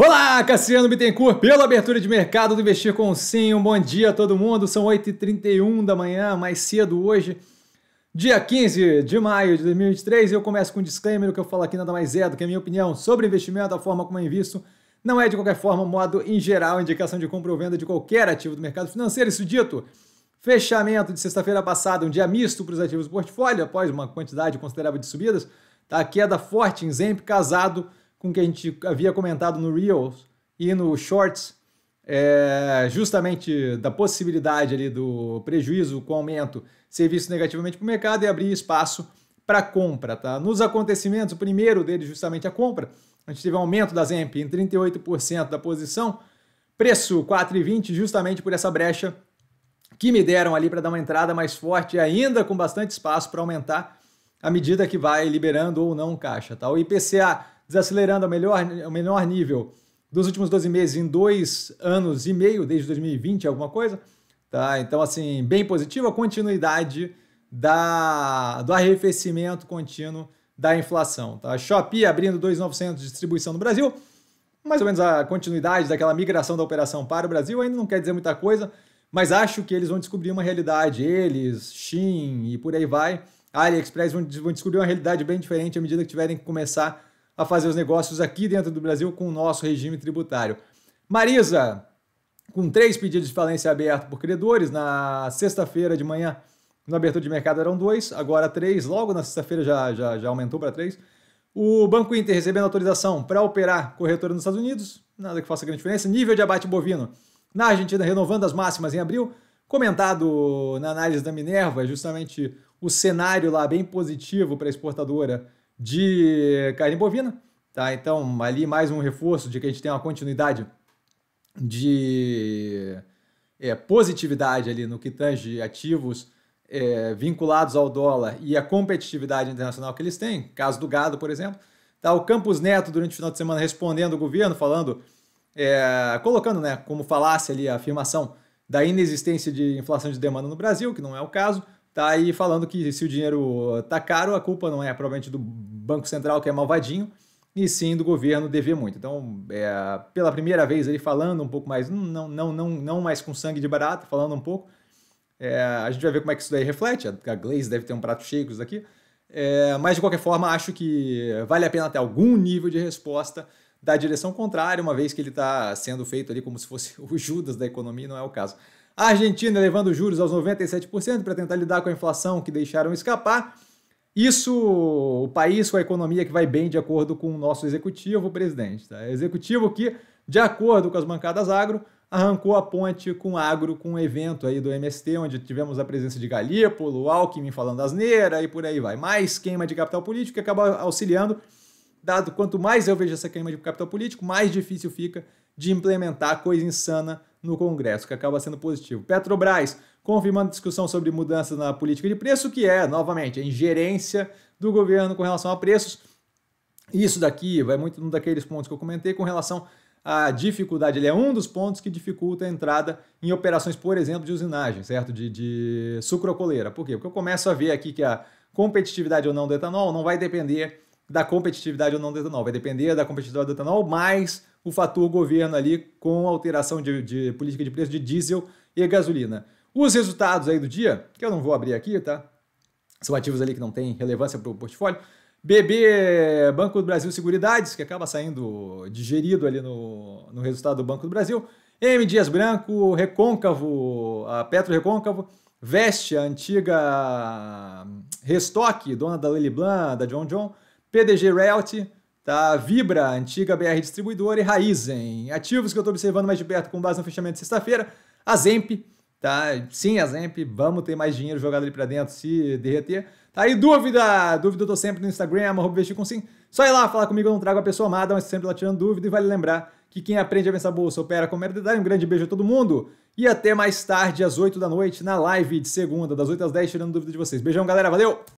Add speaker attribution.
Speaker 1: Olá, Cassiano Bittencourt, pela abertura de mercado do Investir com Sim. Um bom dia a todo mundo. São 8h31 da manhã, mais cedo hoje, dia 15 de maio de 2023. Eu começo com um disclaimer: o que eu falo aqui nada mais é do que a minha opinião sobre investimento, a forma como eu invisto. Não é, de qualquer forma, modo em geral, indicação de compra ou venda de qualquer ativo do mercado financeiro. Isso dito, fechamento de sexta-feira passada, um dia misto para os ativos do portfólio, após uma quantidade considerável de subidas. Tá? Queda forte em Zemp, casado com o que a gente havia comentado no Reels e no Shorts, é, justamente da possibilidade ali do prejuízo com o aumento ser visto negativamente para o mercado e abrir espaço para compra. Tá? Nos acontecimentos, o primeiro deles justamente é a compra, a gente teve um aumento da Zemp em 38% da posição, preço 4,20 justamente por essa brecha que me deram ali para dar uma entrada mais forte, ainda com bastante espaço para aumentar à medida que vai liberando ou não caixa. Tá? O IPCA desacelerando ao, melhor, ao menor nível dos últimos 12 meses em dois anos e meio, desde 2020, alguma coisa. Tá? Então, assim, bem positiva a continuidade da, do arrefecimento contínuo da inflação. Tá? Shopee abrindo 2,900 de distribuição no Brasil, mais ou menos a continuidade daquela migração da operação para o Brasil, ainda não quer dizer muita coisa, mas acho que eles vão descobrir uma realidade, eles, Shein e por aí vai. AliExpress vão, vão descobrir uma realidade bem diferente à medida que tiverem que começar a fazer os negócios aqui dentro do Brasil com o nosso regime tributário. Marisa, com três pedidos de falência aberto por credores, na sexta-feira de manhã, na abertura de mercado eram dois, agora três, logo na sexta-feira já, já, já aumentou para três. O Banco Inter recebendo autorização para operar corretora nos Estados Unidos, nada que faça grande diferença. Nível de abate bovino na Argentina renovando as máximas em abril. Comentado na análise da Minerva, justamente o cenário lá bem positivo para a exportadora de carne bovina. Tá? Então, ali mais um reforço de que a gente tem uma continuidade de é, positividade ali no que tange ativos é, vinculados ao dólar e a competitividade internacional que eles têm, caso do gado, por exemplo. Tá, o Campos Neto, durante o final de semana, respondendo o governo, falando, é, colocando né, como falasse ali a afirmação da inexistência de inflação de demanda no Brasil, que não é o caso, tá aí falando que se o dinheiro tá caro, a culpa não é provavelmente do Banco Central, que é malvadinho, e sim do governo dever muito. Então, é, pela primeira vez ele falando um pouco mais, não, não, não, não mais com sangue de barata, falando um pouco, é, a gente vai ver como é que isso daí reflete, a Glaze deve ter um prato cheio isso daqui, é, mas de qualquer forma acho que vale a pena ter algum nível de resposta da direção contrária, uma vez que ele está sendo feito ali como se fosse o Judas da economia, não é o caso. A Argentina levando juros aos 97% para tentar lidar com a inflação que deixaram escapar. Isso, o país com a economia que vai bem de acordo com o nosso executivo, presidente. Tá? Executivo que, de acordo com as bancadas agro, arrancou a ponte com agro, com um evento aí do MST, onde tivemos a presença de Galípolo, Alckmin falando asneira e por aí vai. Mais queima de capital político que acaba auxiliando, dado quanto mais eu vejo essa queima de capital político, mais difícil fica de implementar coisa insana no Congresso, que acaba sendo positivo. Petrobras confirmando discussão sobre mudanças na política de preço, que é, novamente, a ingerência do governo com relação a preços. Isso daqui vai muito num daqueles pontos que eu comentei com relação à dificuldade. Ele é um dos pontos que dificulta a entrada em operações, por exemplo, de usinagem, certo? De, de sucrocoleira. Por quê? Porque eu começo a ver aqui que a competitividade ou não do etanol não vai depender da competitividade ou não do etanol, vai depender da competitividade do etanol mais o fator governo ali com alteração de, de política de preço de diesel e gasolina. Os resultados aí do dia, que eu não vou abrir aqui, tá? São ativos ali que não têm relevância para o portfólio. BB Banco do Brasil Seguridades, que acaba saindo digerido ali no, no resultado do Banco do Brasil. M Dias Branco, Recôncavo, a Petro Recôncavo, Veste, a antiga Restock, dona da Blanc, da John John, PDG Realty, tá? Vibra, antiga BR Distribuidora e Raizen. Ativos que eu estou observando mais de perto com base no fechamento de sexta-feira, a Zemp, tá? Sim, a Zemp, vamos ter mais dinheiro jogado ali para dentro se derreter. Tá aí dúvida, dúvida eu tô sempre no Instagram, arroba com sim. Só ir lá falar comigo, eu não trago a pessoa amada, mas sempre lá tirando dúvida e vale lembrar que quem aprende a pensar bolsa opera com merdidade. Um grande beijo a todo mundo e até mais tarde às 8 da noite na live de segunda, das 8 às 10, tirando dúvida de vocês. Beijão, galera, valeu!